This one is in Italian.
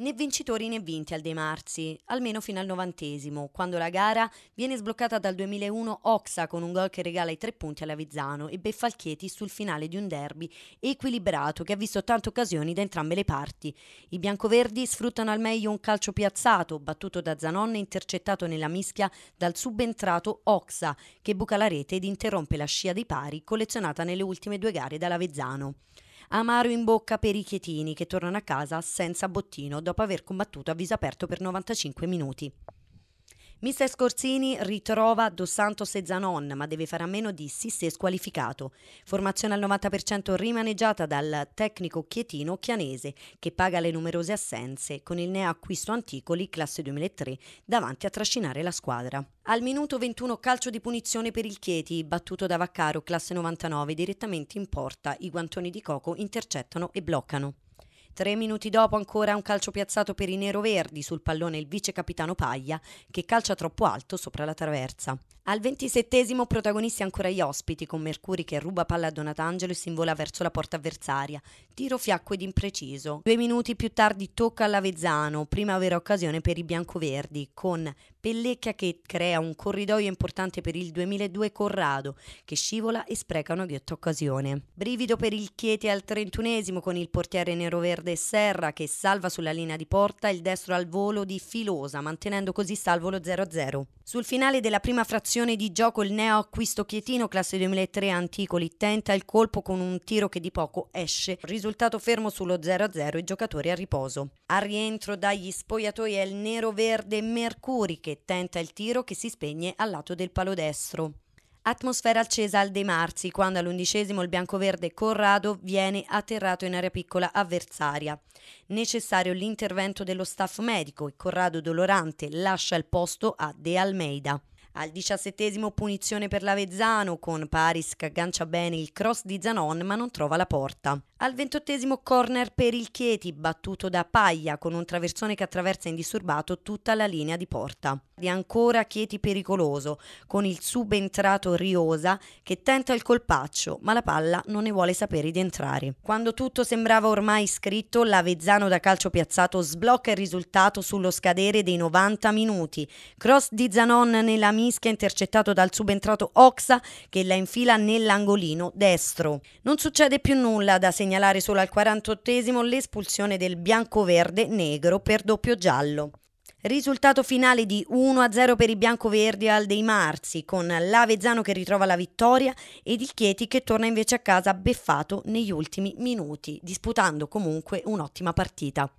Né vincitori né vinti al De Marzi, almeno fino al novantesimo, quando la gara viene sbloccata dal 2001 Oxa con un gol che regala i tre punti all'Avizzano e Beffalchetti sul finale di un derby equilibrato che ha visto tante occasioni da entrambe le parti. I biancoverdi sfruttano al meglio un calcio piazzato, battuto da Zanon e intercettato nella mischia dal subentrato Oxa, che buca la rete ed interrompe la scia dei pari collezionata nelle ultime due gare dall'Avezzano amaro in bocca per i chietini che tornano a casa senza bottino dopo aver combattuto a viso aperto per 95 minuti. Mister Scorsini ritrova Dos Santos e Zanon, ma deve fare a meno di Sisse squalificato. Formazione al 90% rimaneggiata dal tecnico chietino Chianese, che paga le numerose assenze con il neacquisto Anticoli classe 2003 davanti a trascinare la squadra. Al minuto 21 calcio di punizione per il Chieti, battuto da Vaccaro classe 99 direttamente in porta, i guantoni di Coco intercettano e bloccano. Tre minuti dopo ancora un calcio piazzato per i neroverdi sul pallone il vice capitano Paglia che calcia troppo alto sopra la traversa. Al ventisettesimo protagonisti ancora gli ospiti con Mercuri che ruba palla a Donatangelo e si invola verso la porta avversaria. Tiro fiacco ed impreciso. Due minuti più tardi tocca all'Avezzano, prima vera occasione per i biancoverdi con Pellecchia che crea un corridoio importante per il 2002 Corrado, che scivola e spreca una ghiotta occasione. Brivido per il Chieti al 31 esimo con il portiere nero-verde Serra che salva sulla linea di porta il destro al volo di Filosa, mantenendo così salvo lo 0-0. Sul finale della prima frazione di gioco il neo acquisto chietino classe 2003 Anticoli tenta il colpo con un tiro che di poco esce, risultato fermo sullo 0-0 e giocatori a riposo. A rientro dagli spogliatoi è il nero-verde Mercuri che tenta il tiro che si spegne al lato del palo destro. Atmosfera accesa al De Marzi quando all'undicesimo il biancoverde Corrado viene atterrato in area piccola avversaria. Necessario l'intervento dello staff medico e Corrado Dolorante lascia il posto a De Almeida. Al diciassettesimo punizione per l'Avezzano con Paris che aggancia bene il cross di Zanon ma non trova la porta. Al ventottesimo corner per il Chieti battuto da Paglia con un traversone che attraversa indisturbato tutta la linea di porta. E ancora Chieti pericoloso con il subentrato Riosa che tenta il colpaccio ma la palla non ne vuole sapere di entrare. Quando tutto sembrava ormai scritto l'Avezzano da calcio piazzato sblocca il risultato sullo scadere dei 90 minuti. Cross di Zanon nella mia Mischia intercettato dal subentrato Oxa che la infila nell'angolino destro. Non succede più nulla da segnalare solo al 48esimo l'espulsione del bianco-verde negro per doppio giallo. Risultato finale di 1-0 per i biancoverdi al Dei Marzi, con l'Avezzano che ritrova la vittoria ed il Chieti che torna invece a casa beffato negli ultimi minuti, disputando comunque un'ottima partita.